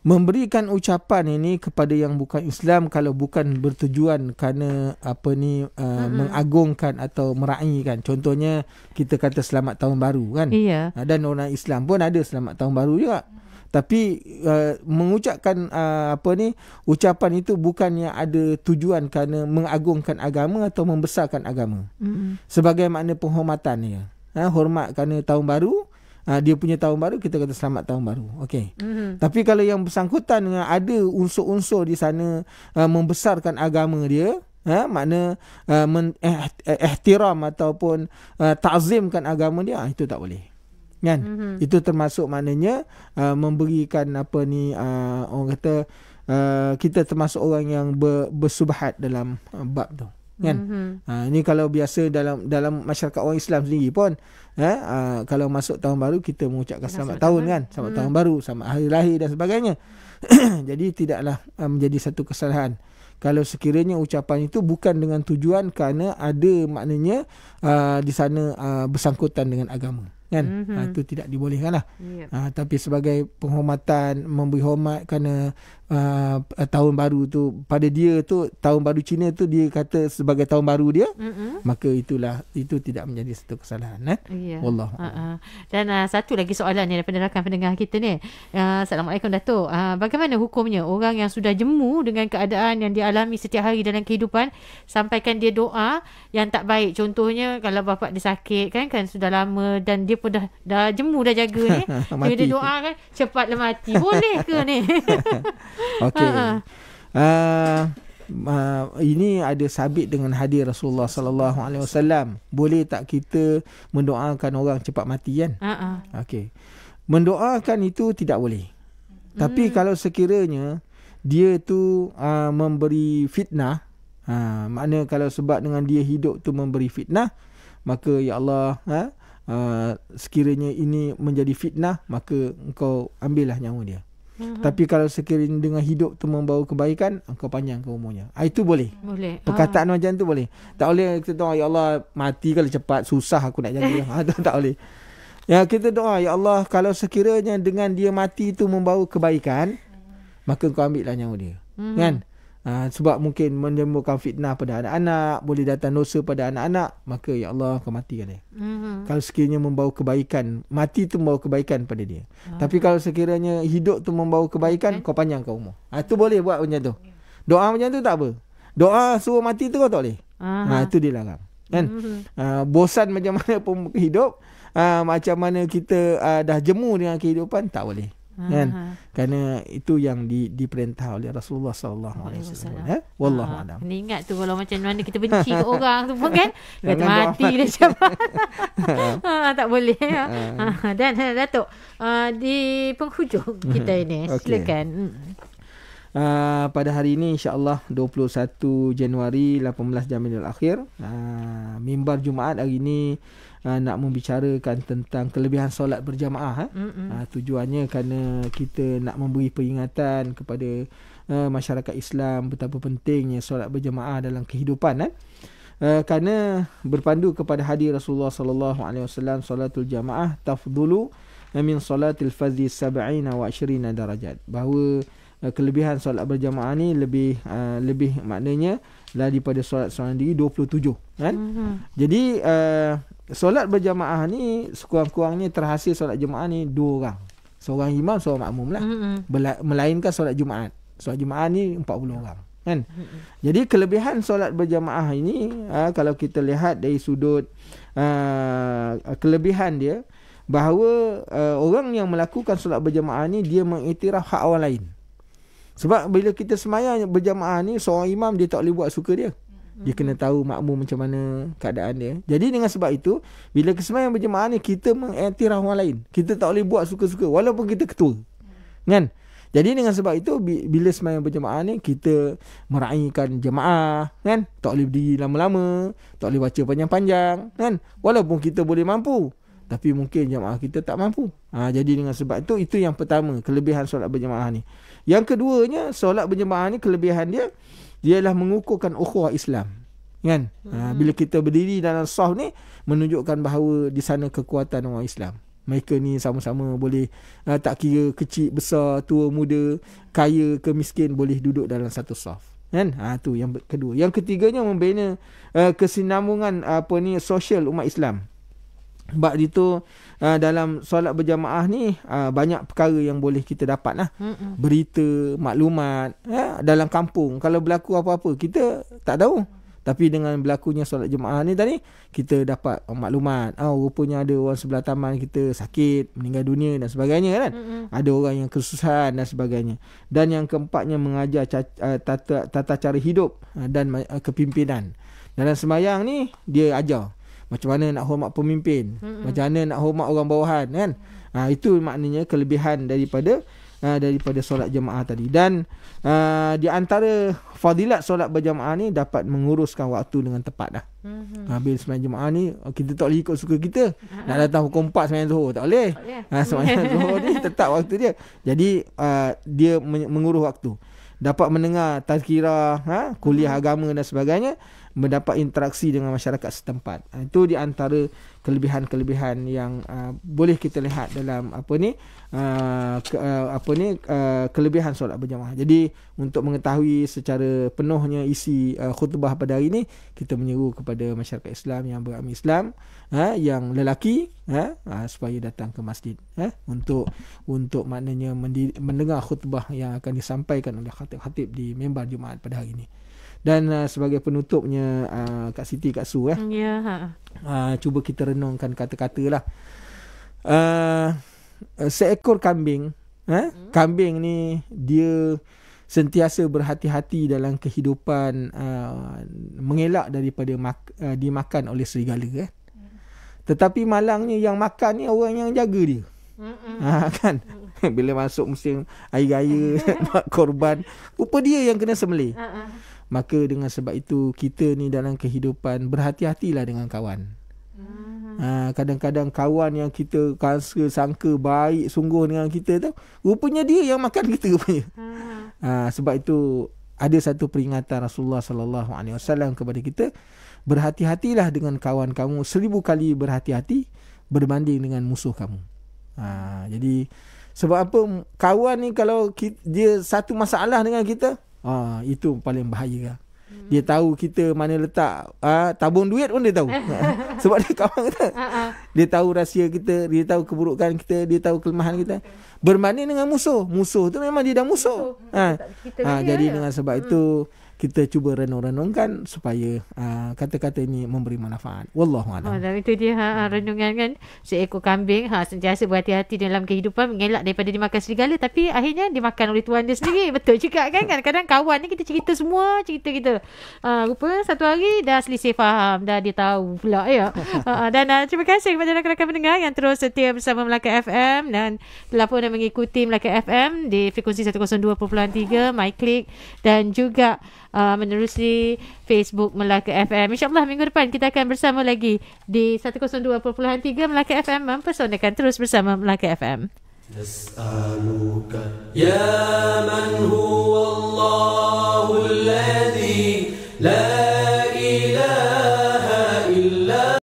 [SPEAKER 4] memberikan ucapan ini kepada yang bukan Islam kalau bukan bertujuan kerana apa ni uh, mengagungkan atau meraihkan contohnya kita kata selamat tahun baru kan yeah. Ha, dan orang Islam pun ada selamat tahun baru juga tapi uh, mengucapkan uh, apa ni ucapan itu bukannya ada tujuan kerana mengagungkan agama atau membesarkan agama mm-hmm. sebagai makna penghormatan ya ha, hormat kerana tahun baru uh, dia punya tahun baru kita kata selamat tahun baru okey mm-hmm. tapi kalau yang bersangkutan dengan ha, ada unsur-unsur di sana uh, membesarkan agama dia ha makna uh, men- eh, eh, ihtiram ataupun uh, takzimkan agama dia itu tak boleh kan mm-hmm. itu termasuk maknanya uh, memberikan apa ni uh, orang kata uh, kita termasuk orang yang ber, bersubhat dalam uh, bab tu kan mm-hmm. uh, ini kalau biasa dalam dalam masyarakat orang Islam sendiri pun eh uh, kalau masuk tahun baru kita mengucapkan selamat, selamat tahun kan selamat mm-hmm. tahun baru selamat hari lahir dan sebagainya jadi tidaklah uh, menjadi satu kesalahan kalau sekiranya ucapan itu bukan dengan tujuan kerana ada maknanya uh, di sana uh, bersangkutan dengan agama kan mm-hmm. ha, tu tidak dibolehkanlah yep. ha, tapi sebagai penghormatan memberi hormat kerana uh, tahun baru tu pada dia tu tahun baru Cina tu dia kata sebagai tahun baru dia mm-hmm. maka itulah itu tidak menjadi satu kesalahan eh
[SPEAKER 3] yeah. wallah uh-uh. Ha, ha. dan uh, satu lagi soalan ni daripada rakan pendengar kita ni uh, assalamualaikum datuk uh, bagaimana hukumnya orang yang sudah jemu dengan keadaan yang dialami setiap hari dalam kehidupan sampaikan dia doa yang tak baik contohnya kalau bapa dia sakit kan kan sudah lama dan dia pun dah dah jemu dah jaga ni dia doa kan cepatlah mati boleh ke ni Okey. Ha.
[SPEAKER 4] Uh, uh, ini ada sabit dengan hadir Rasulullah sallallahu alaihi wasallam. Boleh tak kita mendoakan orang cepat mati kan? Ha. ha. Okey. Mendoakan itu tidak boleh. Tapi hmm. kalau sekiranya dia tu uh, memberi fitnah, ha uh, makna kalau sebab dengan dia hidup tu memberi fitnah, maka ya Allah, ha uh, sekiranya ini menjadi fitnah maka engkau ambillah nyawa dia. Hmm. Mhm. Tapi kalau sekiranya dengan hidup tu membawa kebaikan, kau panjang kau umurnya. Ah itu boleh.
[SPEAKER 5] Boleh. Perkataan
[SPEAKER 4] ha. macam tu boleh. Tak boleh kita doa ya Allah mati kalau cepat susah aku nak jaga. ha, tak, tak boleh. Ya kita doa ya Allah kalau sekiranya dengan dia mati itu membawa kebaikan, hmm. maka kau ambillah nyawa dia. Mm-hmm. Kan? Ha, sebab mungkin menyembuhkan fitnah pada anak-anak boleh datang dosa pada anak-anak maka ya Allah kau matikan dia
[SPEAKER 5] mm-hmm. kalau
[SPEAKER 4] sekiranya membawa kebaikan mati tu membawa kebaikan pada dia ah. tapi kalau sekiranya hidup tu membawa kebaikan okay. kau panjangkan umur ha, Itu boleh buat macam tu doa macam tu tak apa doa suruh mati tu kau tak boleh
[SPEAKER 5] ah. ha, tu
[SPEAKER 4] dilarang kan mm-hmm. uh, bosan macam mana pun hidup uh, macam mana kita uh, dah jemu dengan kehidupan tak boleh Kan? Aha. kan kerana itu yang di, diperintah oleh Rasulullah SAW. alaihi wasallam ya wallahu alam
[SPEAKER 3] ha. ingat tu kalau macam mana kita benci ke orang tu pun kan kata mati dia siapa ha, tak boleh ya ha. dan ha, datuk uh, di penghujung hmm, kita ini okay. silakan
[SPEAKER 4] Uh, pada hari ini insyaAllah 21 Januari 18 Jamilul Akhir uh, Mimbar Jumaat hari ini uh, nak membicarakan tentang kelebihan solat berjamaah eh. mm-hmm. uh, tujuannya kerana kita nak memberi peringatan kepada uh, masyarakat Islam betapa pentingnya solat berjamaah dalam kehidupan eh. uh, kerana berpandu kepada hadis Rasulullah sallallahu alaihi wasallam solatul jamaah tafdulu eh, min solatil fazi 70 wa 20 darajat bahawa kelebihan solat berjamaah ni lebih uh, lebih maknanya daripada solat seorang diri 27 kan mm-hmm. jadi uh, solat berjamaah ni sekurang-kurangnya terhasil solat jemaah ni dua orang. Seorang imam, seorang makmum lah. Mm-hmm. Melainkan solat Jumaat. Solat Jumaat ni 40 orang. Kan? Mm-hmm. Jadi kelebihan solat berjamaah ini, uh, kalau kita lihat dari sudut uh, kelebihan dia, bahawa uh, orang yang melakukan solat berjamaah ni, dia mengiktiraf hak orang lain. Sebab bila kita semayang berjamaah ni, seorang imam dia tak boleh buat suka dia. Dia kena tahu makmum macam mana keadaan dia. Jadi dengan sebab itu, bila kesemayang berjemaah ni, kita mengiktiraf orang lain. Kita tak boleh buat suka-suka walaupun kita ketua. Kan? Jadi dengan sebab itu, bila semayang berjemaah ni, kita meraihkan jemaah. Kan? Tak boleh berdiri lama-lama. Tak boleh baca panjang-panjang. Kan? Walaupun kita boleh mampu. Tapi mungkin jemaah kita tak mampu. Ha, jadi dengan sebab itu, itu yang pertama. Kelebihan solat berjemaah ni. Yang keduanya, solat berjemaah ni kelebihan dia dia ialah mengukuhkan ukhuwah Islam kan ha, hmm. bila kita berdiri dalam saf ni menunjukkan bahawa di sana kekuatan orang Islam mereka ni sama-sama boleh uh, tak kira kecil besar tua muda kaya ke miskin boleh duduk dalam satu saf kan ha tu yang kedua yang ketiganya membina uh, kesinambungan apa ni sosial umat Islam sebab itu uh, ah, dalam solat berjamaah ni uh, banyak perkara yang boleh kita dapat lah. Mm-mm. Berita, maklumat ya, dalam kampung. Kalau berlaku apa-apa kita tak tahu. Tapi dengan berlakunya solat jemaah ni tadi kita dapat uh, maklumat. Oh rupanya ada orang sebelah taman kita sakit, meninggal dunia dan sebagainya kan. Mm-mm. Ada orang yang kesusahan dan sebagainya. Dan yang keempatnya mengajar tata, tata cara hidup dan kepimpinan. Dalam semayang ni dia ajar macam mana nak hormat pemimpin Mm-mm. macam mana nak hormat orang bawahan kan ha, itu maknanya kelebihan daripada ha, daripada solat jemaah tadi dan ha, di antara fadilat solat berjemaah ni dapat menguruskan waktu dengan tepat dah mm-hmm. Ha, habis sembahyang jemaah ni kita tak boleh ikut suka kita uh-huh. nak datang pukul 4 sembahyang zuhur tak boleh ha, sembahyang zuhur ni tetap waktu dia jadi ha, dia menguruh waktu dapat mendengar tazkirah ha, kuliah mm-hmm. agama dan sebagainya mendapat interaksi dengan masyarakat setempat. Uh, itu di antara kelebihan-kelebihan yang uh, boleh kita lihat dalam apa ni uh, ke, uh, apa ni uh, kelebihan solat berjemaah. Jadi untuk mengetahui secara penuhnya isi uh, khutbah pada hari ini, kita menyeru kepada masyarakat Islam yang beragama Islam, uh, yang lelaki uh, uh, supaya datang ke masjid uh, untuk untuk maknanya mendengar khutbah yang akan disampaikan oleh khatib-khatib di mimbar Jumaat pada hari ini dan uh, sebagai penutupnya uh, Kak Siti Kak Su eh. Ya. Yeah. Ha. Uh, cuba kita renungkan kata-katalah. Uh, uh, seekor kambing, eh? mm. kambing ni dia sentiasa berhati-hati dalam kehidupan uh, mengelak daripada mak- uh, dimakan oleh serigala eh. Mm. Tetapi malangnya yang makan ni orang yang jaga dia. Ha, kan hmm. bila masuk musim air raya nak korban rupa dia yang kena sembelih. Maka dengan sebab itu kita ni dalam kehidupan berhati-hatilah dengan kawan. Hmm. Ha, kadang-kadang kawan yang kita rasa sangka baik sungguh dengan kita tu rupanya dia yang makan kita rupanya. Hmm. Ha, sebab itu ada satu peringatan Rasulullah sallallahu alaihi wasallam kepada kita berhati-hatilah dengan kawan kamu seribu kali berhati-hati berbanding dengan musuh kamu. Ha, jadi sebab apa kawan ni kalau kita, dia satu masalah dengan kita Ha, itu paling bahaya lah. Dia tahu kita mana letak uh, tabung duit pun dia tahu. Sebab dia kawan kita. Ah, dia tahu rahsia kita, dia tahu keburukan kita, dia tahu kelemahan kita. Bermain dengan musuh. Musuh tu memang dia dah musuh. musuh. Ha. ha, jadi dengan sebab hmm. itu kita cuba renung-renungkan supaya uh, kata-kata ini memberi manfaat. Wallahu a'lam. Oh,
[SPEAKER 3] itu dia ha, hmm. renungan kan seekor kambing ha sentiasa berhati-hati dalam kehidupan mengelak daripada dimakan serigala tapi akhirnya dimakan oleh tuan dia sendiri. Betul juga kan? Kadang-kadang kawan ni kita cerita semua cerita kita. Ha, rupa satu hari dah selisih faham, dah dia tahu pula ya. Ha, ha, dan uh, terima kasih kepada rakan-rakan pendengar yang terus setia bersama Melaka FM dan telah pun mengikuti Melaka FM di frekuensi 102.3 MyClick dan juga uh, menerusi Facebook Melaka FM. InsyaAllah minggu depan kita akan bersama lagi di 102.3 Melaka FM mempersonakan terus bersama Melaka FM.
[SPEAKER 1] نسألك يا من هو الله